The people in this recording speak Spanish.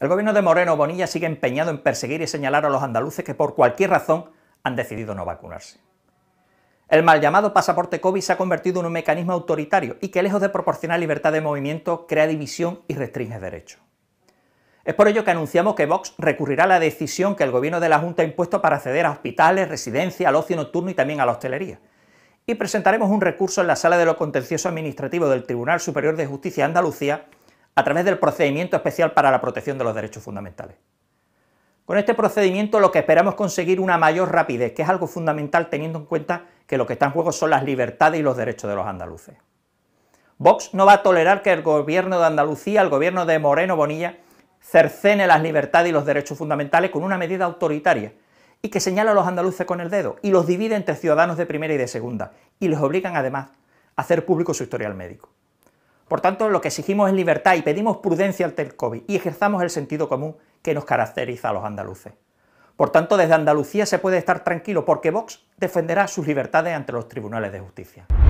El gobierno de Moreno Bonilla sigue empeñado en perseguir y señalar a los andaluces que por cualquier razón han decidido no vacunarse. El mal llamado pasaporte COVID se ha convertido en un mecanismo autoritario y que lejos de proporcionar libertad de movimiento crea división y restringe derechos. Es por ello que anunciamos que Vox recurrirá a la decisión que el gobierno de la Junta ha impuesto para acceder a hospitales, residencias, al ocio nocturno y también a la hostelería. Y presentaremos un recurso en la sala de lo contencioso administrativo del Tribunal Superior de Justicia de Andalucía a través del procedimiento especial para la protección de los derechos fundamentales. Con este procedimiento lo que esperamos es conseguir una mayor rapidez, que es algo fundamental teniendo en cuenta que lo que está en juego son las libertades y los derechos de los andaluces. Vox no va a tolerar que el gobierno de Andalucía, el gobierno de Moreno Bonilla, cercene las libertades y los derechos fundamentales con una medida autoritaria y que señala a los andaluces con el dedo y los divide entre ciudadanos de primera y de segunda y les obligan además a hacer público su historial médico. Por tanto, lo que exigimos es libertad y pedimos prudencia al el y ejerzamos el sentido común que nos caracteriza a los andaluces. Por tanto, desde Andalucía se puede estar tranquilo porque Vox defenderá sus libertades ante los tribunales de justicia.